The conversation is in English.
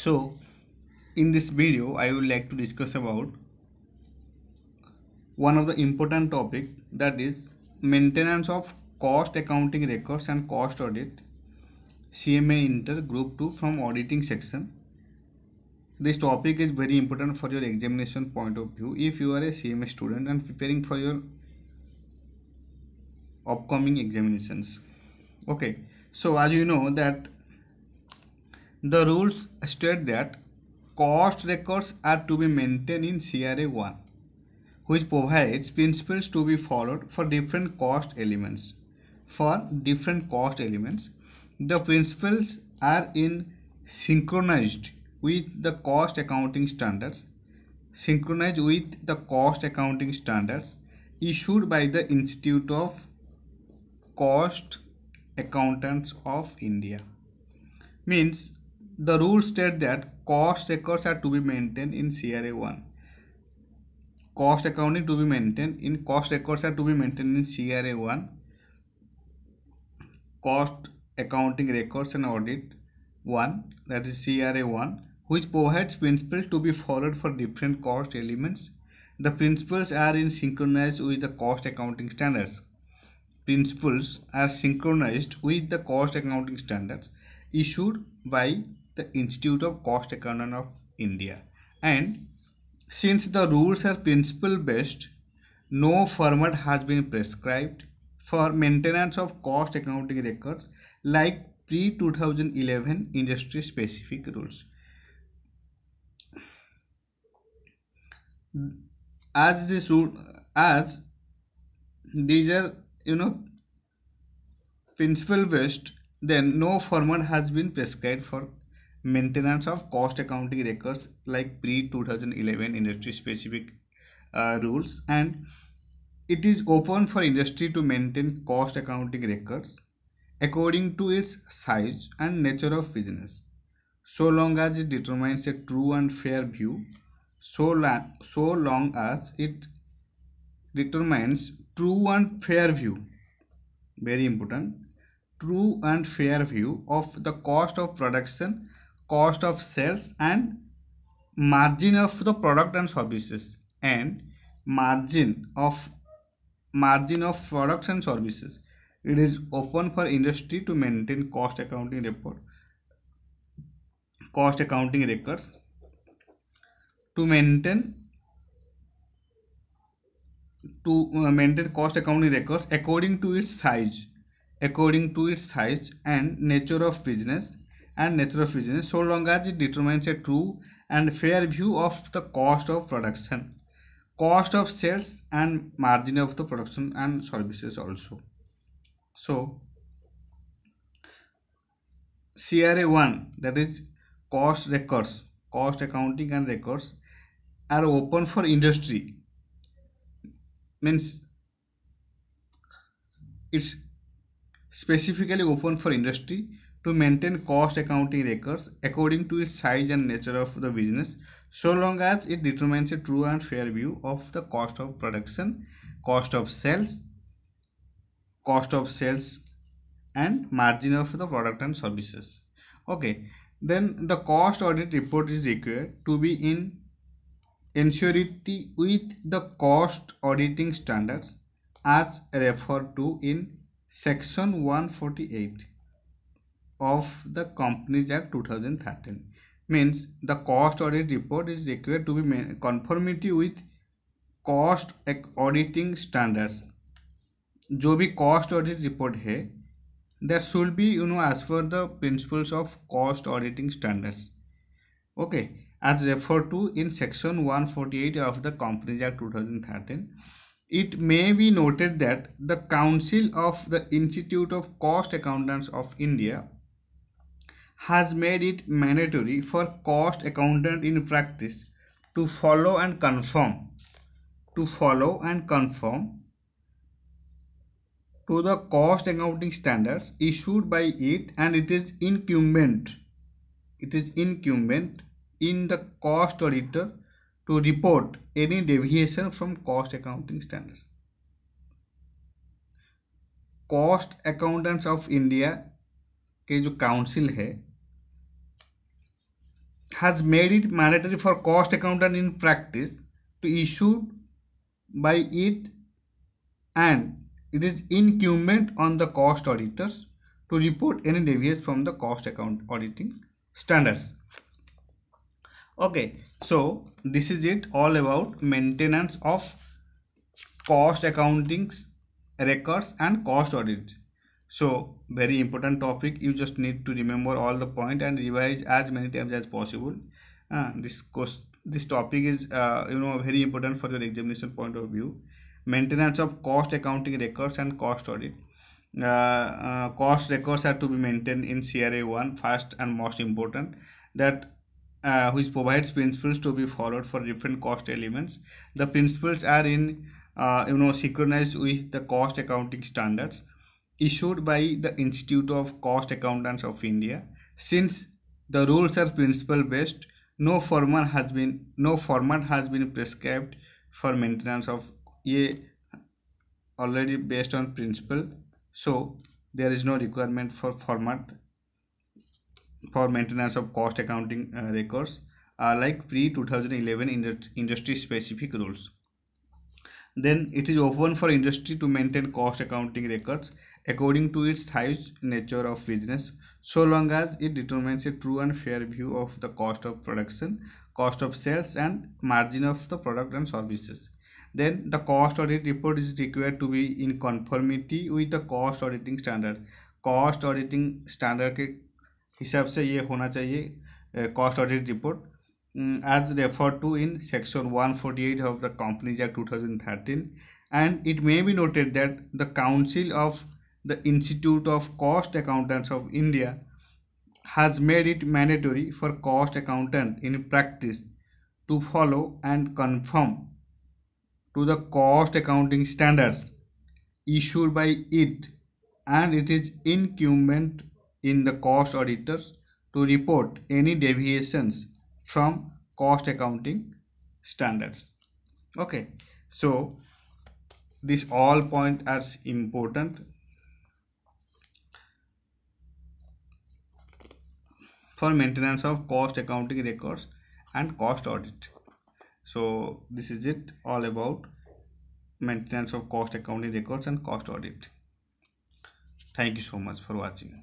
so in this video I would like to discuss about one of the important topic that is maintenance of cost accounting records and cost audit CMA Inter Group 2 from auditing section this topic is very important for your examination point of view if you are a CMA student and preparing for your upcoming examinations okay so as you know that the rules state that cost records are to be maintained in CRA 1, which provides principles to be followed for different cost elements. For different cost elements, the principles are in synchronized with the cost accounting standards, synchronized with the cost accounting standards issued by the Institute of Cost Accountants of India. Means the rule state that cost records are to be maintained in CRA1. Cost accounting to be maintained in cost records are to be maintained in CRA1. Cost accounting records and audit 1 that is CRA1 which provides principles to be followed for different cost elements. The principles are in synchronized with the cost accounting standards. Principles are synchronized with the cost accounting standards issued by the Institute of Cost Accountant of India. And since the rules are principle based, no format has been prescribed for maintenance of cost accounting records like pre 2011 industry specific rules. As this rule, as these are you know principle based, then no format has been prescribed for Maintenance of cost accounting records like pre-2011 industry-specific uh, rules and it is open for industry to maintain cost accounting records according to its size and nature of business so long as it determines a true and fair view so long, so long as it determines true and fair view very important true and fair view of the cost of production cost of sales and margin of the product and services and margin of margin of products and services it is open for industry to maintain cost accounting report cost accounting records to maintain to uh, maintain cost accounting records according to its size according to its size and nature of business and nature of business so long as it determines a true and fair view of the cost of production, cost of sales and margin of the production and services also. So CRA 1 that is cost records, cost accounting and records are open for industry means it's specifically open for industry to maintain cost accounting records according to its size and nature of the business so long as it determines a true and fair view of the cost of production, cost of sales, cost of sales and margin of the product and services. Okay, then the cost audit report is required to be in ensurety with the cost auditing standards as referred to in section 148 of the Companies Act 2013 means the cost audit report is required to be conformity with cost auditing standards जो भी cost audit report है that should be you know as पर the principles of cost auditing standards. Okay, as referred to in section 148 of the Companies Act, 2013 it may be noted that the council of the institute of cost accountants of india has made it mandatory for cost accountant in practice to follow and conform to follow and conform to the cost accounting standards issued by it and it is incumbent it is incumbent in the cost auditor to report any deviation from cost accounting standards cost accountants of india के जो council है has made it mandatory for cost accountant in practice to issue by it and it is incumbent on the cost auditors to report any deviation from the cost account auditing standards okay so this is it all about maintenance of cost accountings records and cost audit so very important topic you just need to remember all the point and revise as many times as possible uh, this course this topic is uh, you know very important for your examination point of view maintenance of cost accounting records and cost audit uh, uh, cost records are to be maintained in CRA 1 first and most important that uh, which provides principles to be followed for different cost elements the principles are in uh, you know synchronized with the cost accounting standards issued by the Institute of Cost Accountants of India. Since the rules are principle based, no format has been no format has been prescribed for maintenance of a already based on principle. So there is no requirement for format for maintenance of cost accounting uh, records uh, like pre 2011 industry specific rules then it is open for industry to maintain cost accounting records according to its size nature of business so long as it determines a true and fair view of the cost of production cost of sales and margin of the product and services then the cost audit report is required to be in conformity with the cost auditing standard cost auditing standard के हिसाब से ये होना चाहिए cost audit report as referred to in section 148 of the companies act 2013 and it may be noted that the council of the Institute of Cost Accountants of India has made it mandatory for cost accountant in practice to follow and conform to the cost accounting standards issued by it and it is incumbent in the cost auditors to report any deviations from cost accounting standards okay so this all point as important for maintenance of cost accounting records and cost audit so this is it all about maintenance of cost accounting records and cost audit thank you so much for watching